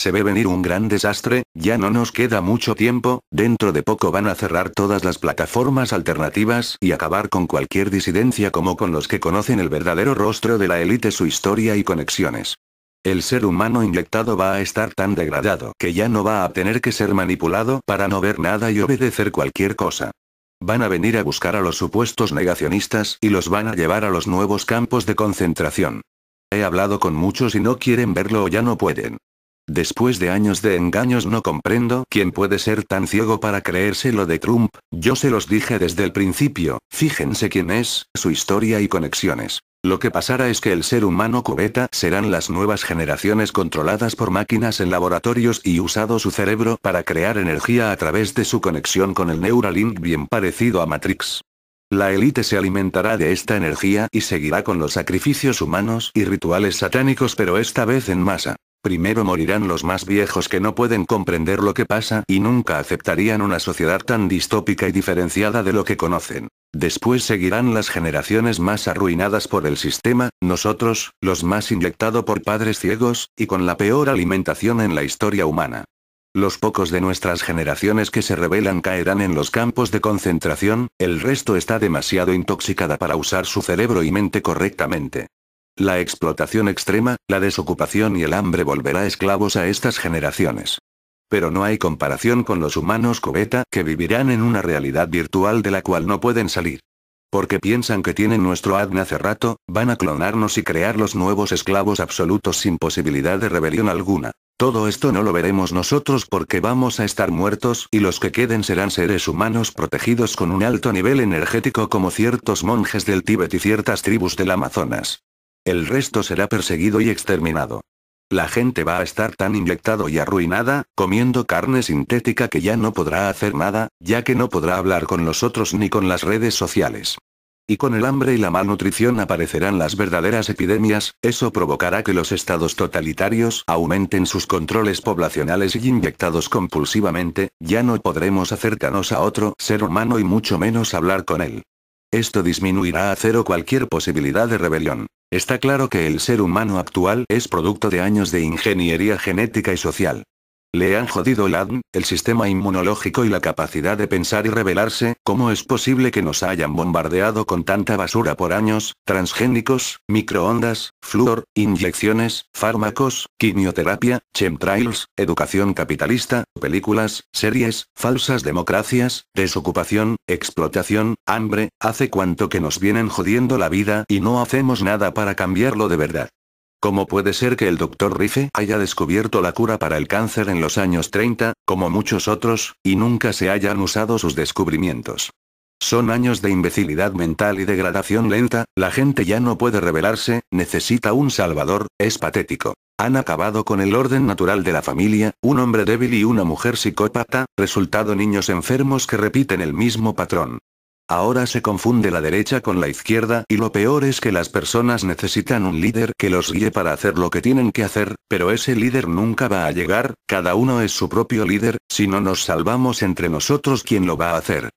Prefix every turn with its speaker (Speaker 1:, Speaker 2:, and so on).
Speaker 1: Se ve venir un gran desastre, ya no nos queda mucho tiempo, dentro de poco van a cerrar todas las plataformas alternativas y acabar con cualquier disidencia como con los que conocen el verdadero rostro de la élite su historia y conexiones. El ser humano inyectado va a estar tan degradado que ya no va a tener que ser manipulado para no ver nada y obedecer cualquier cosa. Van a venir a buscar a los supuestos negacionistas y los van a llevar a los nuevos campos de concentración. He hablado con muchos y no quieren verlo o ya no pueden. Después de años de engaños no comprendo quién puede ser tan ciego para creerse lo de Trump, yo se los dije desde el principio, fíjense quién es, su historia y conexiones. Lo que pasará es que el ser humano cubeta serán las nuevas generaciones controladas por máquinas en laboratorios y usado su cerebro para crear energía a través de su conexión con el Neuralink bien parecido a Matrix. La élite se alimentará de esta energía y seguirá con los sacrificios humanos y rituales satánicos pero esta vez en masa. Primero morirán los más viejos que no pueden comprender lo que pasa y nunca aceptarían una sociedad tan distópica y diferenciada de lo que conocen. Después seguirán las generaciones más arruinadas por el sistema, nosotros, los más inyectado por padres ciegos, y con la peor alimentación en la historia humana. Los pocos de nuestras generaciones que se rebelan caerán en los campos de concentración, el resto está demasiado intoxicada para usar su cerebro y mente correctamente. La explotación extrema, la desocupación y el hambre volverá esclavos a estas generaciones. Pero no hay comparación con los humanos cobeta que vivirán en una realidad virtual de la cual no pueden salir. Porque piensan que tienen nuestro ADN hace rato, van a clonarnos y crear los nuevos esclavos absolutos sin posibilidad de rebelión alguna. Todo esto no lo veremos nosotros porque vamos a estar muertos y los que queden serán seres humanos protegidos con un alto nivel energético como ciertos monjes del Tíbet y ciertas tribus del Amazonas. El resto será perseguido y exterminado. La gente va a estar tan inyectado y arruinada, comiendo carne sintética que ya no podrá hacer nada, ya que no podrá hablar con los otros ni con las redes sociales. Y con el hambre y la malnutrición aparecerán las verdaderas epidemias, eso provocará que los estados totalitarios aumenten sus controles poblacionales y inyectados compulsivamente, ya no podremos acercarnos a otro ser humano y mucho menos hablar con él. Esto disminuirá a cero cualquier posibilidad de rebelión. Está claro que el ser humano actual es producto de años de ingeniería genética y social. Le han jodido el ADN, el sistema inmunológico y la capacidad de pensar y revelarse ¿cómo es posible que nos hayan bombardeado con tanta basura por años? Transgénicos, microondas, flúor, inyecciones, fármacos, quimioterapia, chemtrails, educación capitalista, películas, series, falsas democracias, desocupación, explotación, hambre, hace cuanto que nos vienen jodiendo la vida y no hacemos nada para cambiarlo de verdad. ¿Cómo puede ser que el doctor Rife haya descubierto la cura para el cáncer en los años 30, como muchos otros, y nunca se hayan usado sus descubrimientos? Son años de imbecilidad mental y degradación lenta, la gente ya no puede rebelarse, necesita un salvador, es patético. Han acabado con el orden natural de la familia, un hombre débil y una mujer psicópata, resultado niños enfermos que repiten el mismo patrón. Ahora se confunde la derecha con la izquierda y lo peor es que las personas necesitan un líder que los guíe para hacer lo que tienen que hacer, pero ese líder nunca va a llegar, cada uno es su propio líder, si no nos salvamos entre nosotros quien lo va a hacer.